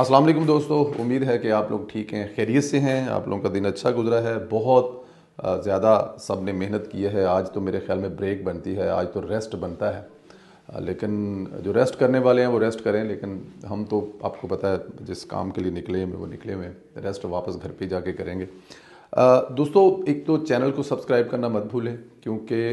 अस्सलाम वालेकुम दोस्तों उम्मीद है कि आप लोग ठीक हैं खैरियत से हैं आप लोगों का दिन अच्छा गुजरा है बहुत ज़्यादा सब ने मेहनत की है आज तो मेरे ख्याल में ब्रेक बनती है आज तो रेस्ट बनता है लेकिन जो रेस्ट करने वाले हैं वो रेस्ट करें लेकिन हम तो आपको पता है जिस काम के लिए निकले हैं वो निकले हुए रेस्ट वापस घर पर जाके करेंगे दोस्तों एक तो चैनल को सब्सक्राइब करना मत भूलें क्योंकि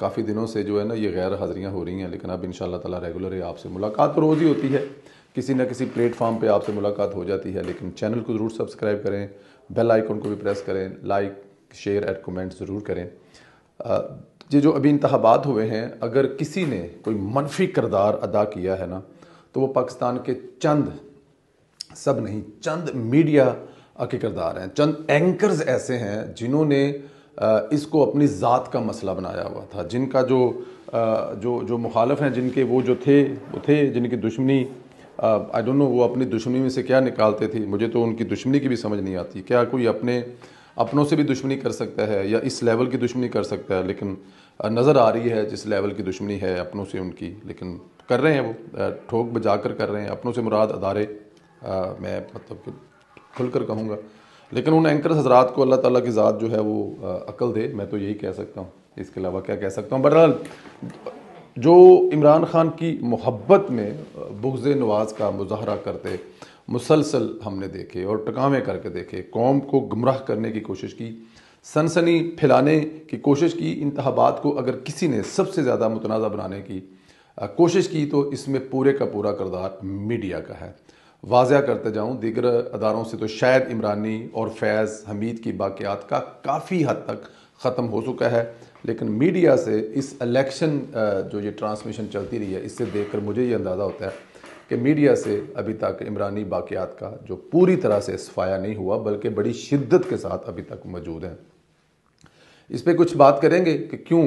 काफ़ी दिनों से जो है ना ये गैर हाज़िरियाँ हो रही हैं लेकिन अब इन ताला रेगुलर है आपसे मुलाकात तो रोज़ ही होती है किसी ना किसी प्लेटफॉर्म पे आपसे मुलाकात हो जाती है लेकिन चैनल को ज़रूर सब्सक्राइब करें बेल आइकॉन को भी प्रेस करें लाइक शेयर एंड कमेंट ज़रूर करें ये जो अभी इंतबात हुए हैं अगर किसी ने कोई मनफी करदार अदा किया है ना तो वो पाकिस्तान के चंद सब नहीं चंद मीडिया के किरदार हैं चंद एंकर्स ऐसे हैं जिन्होंने इसको अपनी ज़ात का मसला बनाया हुआ था जिनका जो जो जो मुखालफ हैं जिनके वो जो थे वो थे जिनकी दुश्मनी आई डोंट नो वो अपनी दुश्मनी में से क्या निकालते थे मुझे तो उनकी दुश्मनी की भी समझ नहीं आती क्या कोई अपने अपनों से भी दुश्मनी कर सकता है या इस लेवल की दुश्मनी कर सकता है लेकिन नज़र आ रही है जिस लेवल की दुश्मनी है अपनों से उनकी लेकिन कर रहे हैं वो ठोक बजा कर कर रहे हैं अपनों से मुराद अदारे आ, मैं मतलब कि खुल कर कहूँगा लेकिन उन एंकर हजरात को अल्लाह ताला की ज़ात जो है वो अकल दे मैं तो यही कह सकता हूँ इसके अलावा क्या कह सकता हूँ बहरहाल जो इमरान ख़ान की मोहब्बत में बुगज़ नवाज़ का मुजाहरा करते मुसलसल हमने देखे और टकामे करके देखे कौम को गुमराह करने की कोशिश की सनसनी फैलाने की कोशिश की इंतबात को अगर किसी ने सबसे ज़्यादा मुतनाज़ बनाने की कोशिश की तो इसमें पूरे का पूरा करदार मीडिया का है वाजह करते जाऊँ दीगर अदारों से तो शायद इमरानी और फैज़ हमीद की बाक़ियात का काफ़ी हद तक ख़त्म हो चुका है लेकिन मीडिया से इस इलेक्शन जो ये ट्रांसमिशन चलती रही है इससे देखकर मुझे ये अंदाज़ा होता है कि मीडिया से अभी तक इमरानी बाक़ियात का जो पूरी तरह से सफाया नहीं हुआ बल्कि बड़ी शिद्दत के साथ अभी तक मौजूद है इस पर कुछ बात करेंगे कि क्यों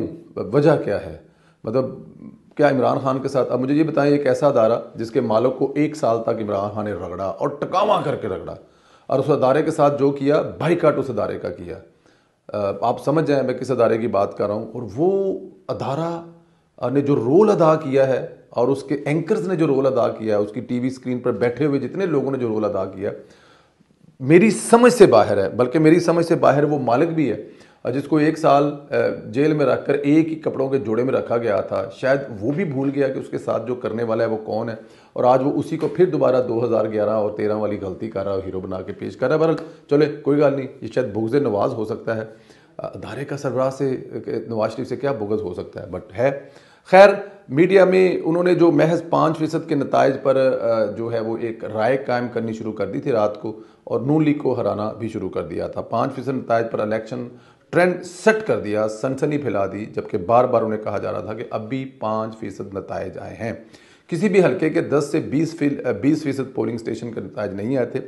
वजह क्या है मतलब क्या इमरान खान के साथ अब मुझे ये बताएं एक ऐसा अदारा जिसके मालक को एक साल तक इमरान खान ने रगड़ा और टकावा करके रगड़ा और उस अदारे के साथ जो किया बाइकाट उस अदारे का किया आप समझ जाएं मैं किस अदारे की बात कर रहा हूँ और वो अदारा ने जो रोल अदा किया है और उसके एंकर्स ने जो रोल अदा किया है उसकी टीवी स्क्रीन पर बैठे हुए जितने लोगों ने जो रोल अदा किया मेरी समझ से बाहर है बल्कि मेरी समझ से बाहर वो मालिक भी है जिसको एक साल जेल में रखकर एक ही कपड़ों के जोड़े में रखा गया था शायद वो भी भूल गया कि उसके साथ जो करने वाला है वो कौन है और आज वो उसी को फिर दोबारा 2011 और 13 वाली गलती कर रहा है हीरो बना के पेश कर रहा है बहरहाल चले कोई गाल नहीं ये शायद भुगज नवाज हो सकता है अदारे का सरबराह से नवाज शरीफ से क्या भुगत हो सकता है बट है खैर मीडिया में उन्होंने जो महज पाँच फ़ीसद के नतज पर जो है वो एक राय कायम करनी शुरू कर दी थी रात को और नून लीग को हराना भी शुरू कर दिया था पाँच फ़ीसद नतज पर इलेक्शन ट्रेंड सेट कर दिया सनसनी फैला दी जबकि बार बार उन्हें कहा जा रहा था कि अभी पाँच फीसद नतज आए हैं किसी भी हलके के 10 से 20 फील बीस फीसद पोलिंग स्टेशन के नतज नहीं आए थे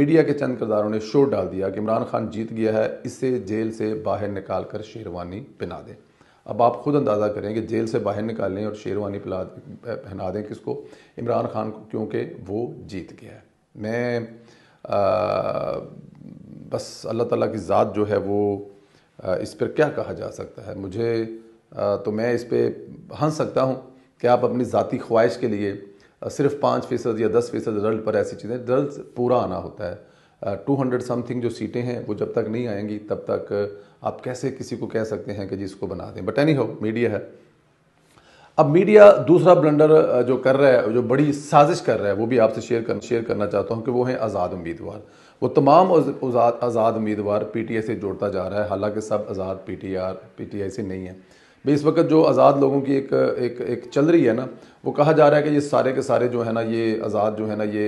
मीडिया के चंद किरदारों ने शोर डाल दिया कि इमरान खान जीत गया है इसे जेल से बाहर निकाल कर शेरवानी पहना दें अब आप खुद अंदाज़ा करें कि जेल से बाहर निकालें और शेरवानी पिला पहना दें किसको इमरान खान को क्योंकि वो जीत गया है मैं आ, बस अल्लाह ताला की ज़ात जो है वो इस पर क्या कहा जा सकता है मुझे तो मैं इस पर हंस सकता हूँ कि आप अपनी ज़ाती ख्वाहिश के लिए सिर्फ पाँच फ़ीसद या दस फ़ीसद रिजल्ट पर ऐसी चीज़ें रिजल्ट पूरा आना होता है टू हंड्रेड समथिंग जो सीटें हैं वो जब तक नहीं आएंगी तब तक आप कैसे किसी को कह सकते हैं कि जी इसको बना दें बट एनी हो मीडिया है अब मीडिया दूसरा ब्लंडर जो कर रहा है जो बड़ी साजिश कर रहा है वो भी आपसे शेयर कर शेयर करना चाहता हूँ कि वो हैं आज़ाद उम्मीदवार वो तमाम आज़ाद उम्मीदवार पी टी आई से जोड़ता जा रहा है हालांकि सब आज़ाद P T R P T I से नहीं है भाई इस वक्त जो आज़ाद लोगों की एक एक एक चल रही है ना वो कहा जा रहा है कि ये सारे के सारे जो है ना ये आज़ाद जो है ना ये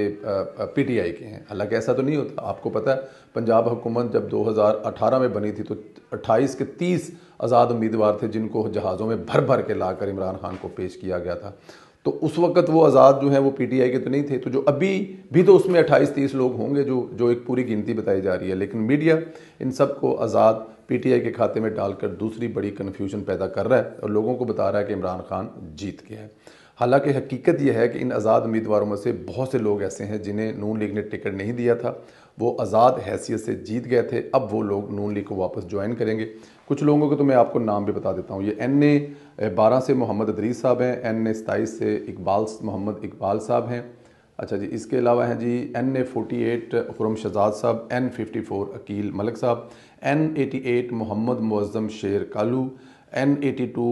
पी टी आई के हैं हालांकि ऐसा तो नहीं होता आपको पता है पंजाब हुकूमत जब 2018 में बनी थी तो 28 के 30 आज़ाद उम्मीदवार थे जिनको जहाज़ों में भर भर के लाकर इमरान खान को पेश किया गया था तो उस वक्त वो आज़ाद जो है वो पीटीआई के तो नहीं थे तो जो अभी भी तो उसमें 28 तीस लोग होंगे जो जो एक पूरी गिनती बताई जा रही है लेकिन मीडिया इन सब को आज़ाद पीटीआई के खाते में डालकर दूसरी बड़ी कन्फ्यूजन पैदा कर रहा है और लोगों को बता रहा है कि इमरान खान जीत गया है हालांकि हकीकत यह है कि इन आज़ाद उम्मीदवारों में से बहुत से लोग ऐसे हैं जिन्हें नून लीग ने टिकट नहीं दिया था वो आज़ाद हैसियत से जीत गए थे अब वो लोग नून लीग को वापस ज्वाइन करेंगे कुछ लोगों को तो मैं आपको नाम भी बता देता हूँ ये एन ए बारह से मोहम्मद अदरीस साहब हैं एन ए सताईस से इकबाल मोहम्मद इकबाल साहब हैं अच्छा जी इसके अलावा हैं जी N A forty eight Khurram Shahzad साहब N fifty four Aqeel Malik साहब N eighty eight Mohammad Muzzam Sher Kalu N eighty two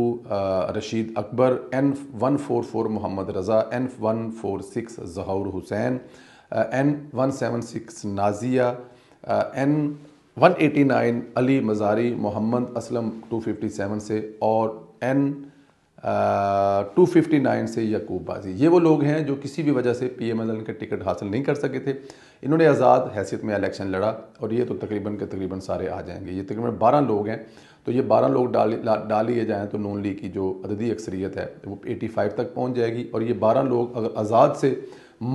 Rashid Akbar N one four four Mohammad Raza N one four six Zahoor Hussain N one seven six Nazia N one eighty nine Ali Mazari Mohammad Aslam two fifty seven से और N to fifty nine से यकूब बाजी ये वो लोग हैं जो किसी भी वजह से पी एम एल एन का टिकट हासिल नहीं कर सके थे इन्होंने आज़ाद हैसियत में इलेक्शन लड़ा और ये तो तकरीबन के तकरीबन सारे आ जाएंगे ये तकरीबन बारह लोग हैं तो ये बारह लोग डाल डाल लिए जाएँ तो नून लीग की जो अददी अक्सरीत है वो एटी फाइव तक पहुँच जाएगी और ये बारह लोग अगर आज़ाद से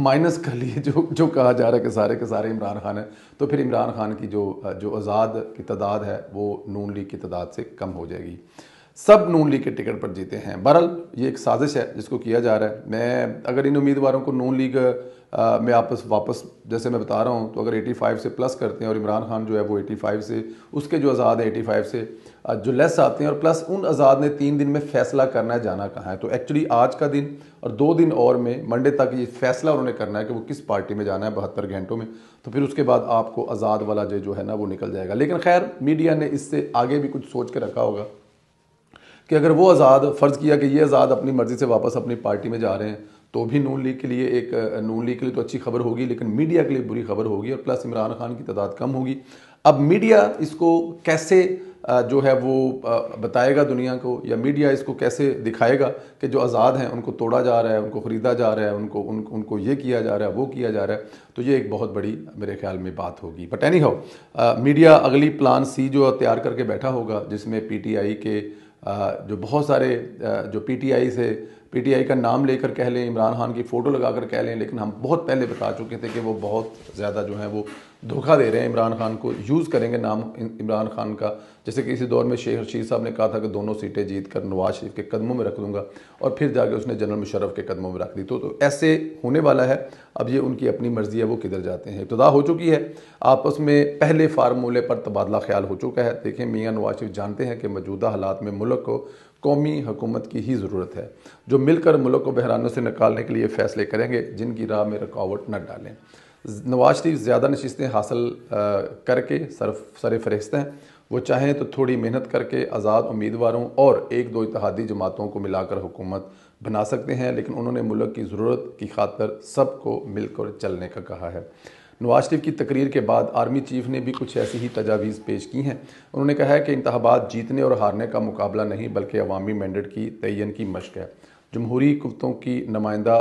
माइनस कर लिए जो जो कहा जा रहा है कि सारे के सारे इमरान खान हैं तो फिर इमरान खान की जो जो आज़ाद की तादाद है वो नून लीग की तादाद से कम हो जाएगी सब नून लीग के टिकट पर जीते हैं बहरल ये एक साजिश है जिसको किया जा रहा है मैं अगर इन उम्मीदवारों को नून लीग में आपस वापस जैसे मैं बता रहा हूँ तो अगर 85 से प्लस करते हैं और इमरान खान जो है वो 85 से उसके जो आज़ाद है 85 से जो लेस आते हैं और प्लस उन आज़ाद ने तीन दिन में फैसला करना है जाना कहाँ है तो एक्चुअली आज का दिन और दो दिन और में मंडे तक ये फैसला उन्होंने करना है कि वो किस पार्टी में जाना है बहत्तर घंटों में तो फिर उसके बाद आपको आज़ाद वाला जो जो है ना वो निकल जाएगा लेकिन खैर मीडिया ने इससे आगे भी कुछ सोच के रखा होगा कि अगर वो आज़ाद फ़र्ज़ किया कि ये आज़ाद अपनी मर्ज़ी से वापस अपनी पार्टी में जा रहे हैं तो भी नून लीग के लिए एक नून लीग के लिए तो अच्छी खबर होगी लेकिन मीडिया के लिए बुरी खबर होगी और प्लस इमरान खान की तादाद कम होगी अब मीडिया इसको कैसे जो है वो बताएगा दुनिया को या मीडिया इसको कैसे दिखाएगा कि जो आज़ाद हैं उनको तोड़ा जा रहा है उनको ख़रीदा जा रहा है उनको उन, उनको ये किया जा रहा है वो किया जा रहा है तो ये एक बहुत बड़ी मेरे ख्याल में बात होगी बट एनी हाउ मीडिया अगली प्लान सी जो तैयार करके बैठा होगा जिसमें पी टी आई के जो बहुत सारे जो पी टी आई से पीटीआई का नाम लेकर कह लें इमरान खान की फ़ोटो लगा कर कह लें लेकिन हम बहुत पहले बता चुके थे कि वो बहुत ज़्यादा जो है वो धोखा दे रहे हैं इमरान खान को यूज़ करेंगे नाम इमरान खान का जैसे कि इसी दौर में शेख रशीद साहब ने कहा था कि दोनों सीटें जीत कर नवाज शरीफ के कदमों में रख दूंगा और फिर जाके उसने जनरल मुशरफ के कदमों में रख दी तो, तो ऐसे होने वाला है अब ये उनकी अपनी मर्ज़ी है वो किधर जाते हैं इब्तदा हो चुकी है आपस में पहले फार्मूले पर तबादला ख्याल हो चुका है देखें मियाँ नवाज शरीफ जानते हैं कि मौजूदा हालात में मुल्क को कौमी हुकूमत की ही ज़रूरत है जो मिलकर मुल्क को बहरानों से निकालने के लिए फ़ैसले करेंगे जिनकी राह में रुकावट न डालें नवाज शरीफ ज़्यादा नशस्तें हासिल करके सर सर फहरिस्त हैं वो चाहें तो थोड़ी मेहनत करके आज़ाद उम्मीदवारों और एक दो इतिहादी जमातों को मिलाकर हुकूमत बना सकते हैं लेकिन उन्होंने मुल्क की ज़रूरत की खातर सबको मिलकर चलने का कहा है नवाज शरीफ की तकरीर के बाद आर्मी चीफ ने भी कुछ ऐसी ही तजावीज़ पेश की हैं उन्होंने कहा है कि इंतबात जीतने और हारने का मुकाबला नहीं बल्कि अवामी मैंडेट की तयन की मशक है जमहूरी कुतों की नुमाइंदा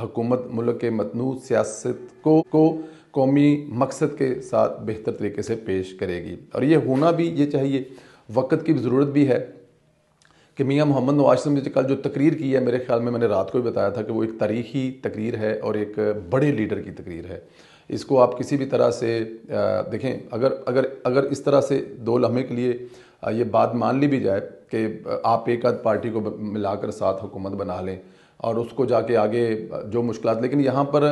हुकूमत मुल्क के मतनू सियासत को को कौमी मकसद के साथ बेहतर तरीके से पेश करेगी और ये होना भी ये चाहिए वक्त की ज़रूरत भी है कि मियाँ मोहम्मद नवाज शरीफ ने कल जो तकरीर की है मेरे ख्याल में मैंने रात को ही बताया था कि वो एक तारीखी तकरीर है और एक बड़े लीडर की तकरीर है इसको आप किसी भी तरह से देखें अगर अगर अगर इस तरह से दो लम्हे के लिए ये बात मान ली भी जाए कि आप एक आध पार्टी को मिलाकर साथ हुकूमत बना लें और उसको जाके आगे जो मुश्किल लेकिन यहाँ पर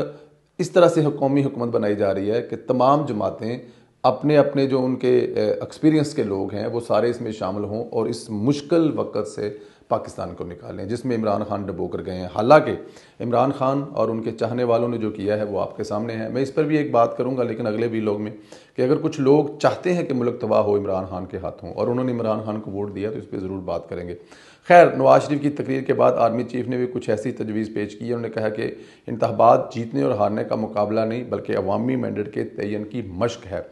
इस तरह से कौमी हुकूमत बनाई जा रही है कि तमाम जमातें अपने अपने जो उनके एक्सपीरियंस के लोग हैं वो सारे इसमें शामिल हों और इस मुश्किल वक्त से पाकिस्तान को निकालें जिसमें इमरान खान डबो कर गए हैं हालांकि इमरान खान और उनके चाहने वालों ने जो किया है वो आपके सामने है मैं इस पर भी एक बात करूंगा लेकिन अगले भी लोग में कि अगर कुछ लोग चाहते हैं कि मुल्क तबाह हो इमरान खान के हाथों और उन्होंने इमरान खान को वोट दिया तो इस पर ज़रूर बात करेंगे खैर नवाज शरीफ की तकरीर के बाद आर्मी चीफ ने भी कुछ ऐसी तजवीज़ पेश की है उन्होंने कहा कि इंतबात जीतने और हारने का मुकाबला नहीं बल्कि अवामी मैंडेट के तयन की मश्क है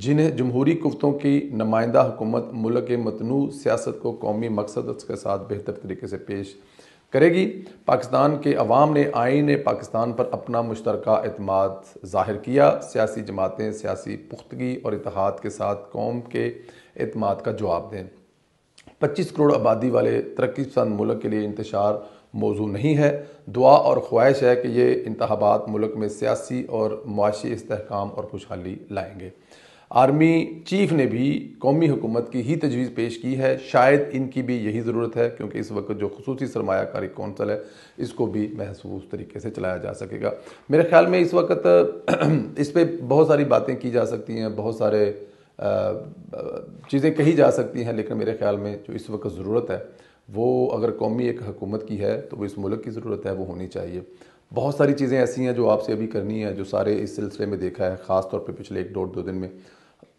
जिन्हें जमहूरी कुतों की नुमाइंदा हुकूमत मुल्क के मतनू सियासत को कौमी मकसद के साथ बेहतर तरीके से पेश करेगी पाकिस्तान के अवाम ने आइन पाकिस्तान पर अपना मुश्तर अतमाद ज़ाहिर किया सियासी जमातें सियासी पुख्तगी और इतिहाद के साथ कौम के अतमाद का जवाब दें पच्चीस करोड़ आबादी वाले तरक्की पसंद मुल्क के लिए इंतशार मौजू नहीं है दुआ और ख्वाहिश है कि ये इंतबात मुल्क में सियासी और मुशी इसकाम और खुशहाली लाएंगे आर्मी चीफ ने भी कौमी हुकूमत की ही तजवीज़ पेश की है शायद इनकी भी यही ज़रूरत है क्योंकि इस वक्त जो खसूस सरमाकारी कौंसल है इसको भी महसूस तरीके से चलाया जा सकेगा मेरे ख्याल में इस वक्त इस पर बहुत सारी बातें की जा सकती हैं बहुत सारे चीज़ें कही जा सकती हैं लेकिन मेरे ख्याल में जो इस वक्त ज़रूरत है वो अगर कौमी एक हकूमत की है तो वो इस मुल्क की ज़रूरत है वो होनी चाहिए बहुत सारी चीज़ें ऐसी हैं जो आपसे अभी करनी है जो सारे इस सिलसिले में देखा है ख़ास तौर पर पिछले एक डेढ़ दो दिन में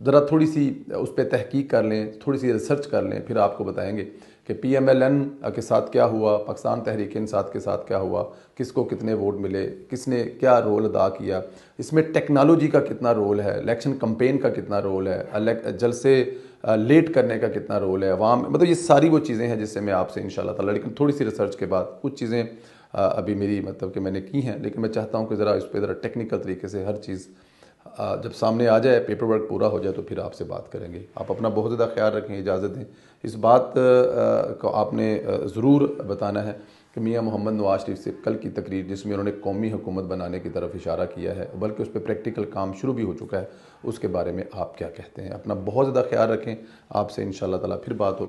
જરા થોડી સી ઉસ પે તહકીક કર લે થોડી સી રિસર્ચ કર લે ફિર આપકો બતાયેંગે કે પીએમલન કે સાથ ક્યા હુઆ પાકિસ્તાન તહરીક ઇનસાફ કે સાથ કે સાથ ક્યા હુઆ કિસકો કિતને વોટ મિલે کسને ક્યા રોલ અદા કિયા ઇસમે ટેકનોલોજી કા કિતના રોલ હે ઇલેક્શન કેમ્પેન કા કિતના રોલ હે અલેજલ સે લેટ કરને કા કિતના રોલ હે આવામ મતલબ યે સારી વો ચીજે હે જિસસે મે આપસે ઇન્શાઅલ્લાહ લેકિન થોડી સી રિસર્ચ કે બાદ ઉચ ચીજે અબિ મેરી મતલબ કે મેને કી હે લેકિન મે ચાહતા હું કે જરા ઉસ પે જરા ટેકનિકલ તરીકે સે હર ચીજ जब सामने आ जाए पेपर वर्क पूरा हो जाए तो फिर आपसे बात करेंगे आप अपना बहुत ज़्यादा ख्याल रखें इजाज़त दें इस बात को आपने ज़रूर बताना है कि मियाँ मोहम्मद नवाज शरीफ से कल की तकरीर जिसमें उन्होंने कौमी हुकूमत बनाने की तरफ इशारा किया है बल्कि उस पर प्रैक्टिकल काम शुरू भी हो चुका है उसके बारे में आप क्या कहते हैं अपना बहुत ज़्यादा ख्याल रखें आपसे इन शाला फिर बात हो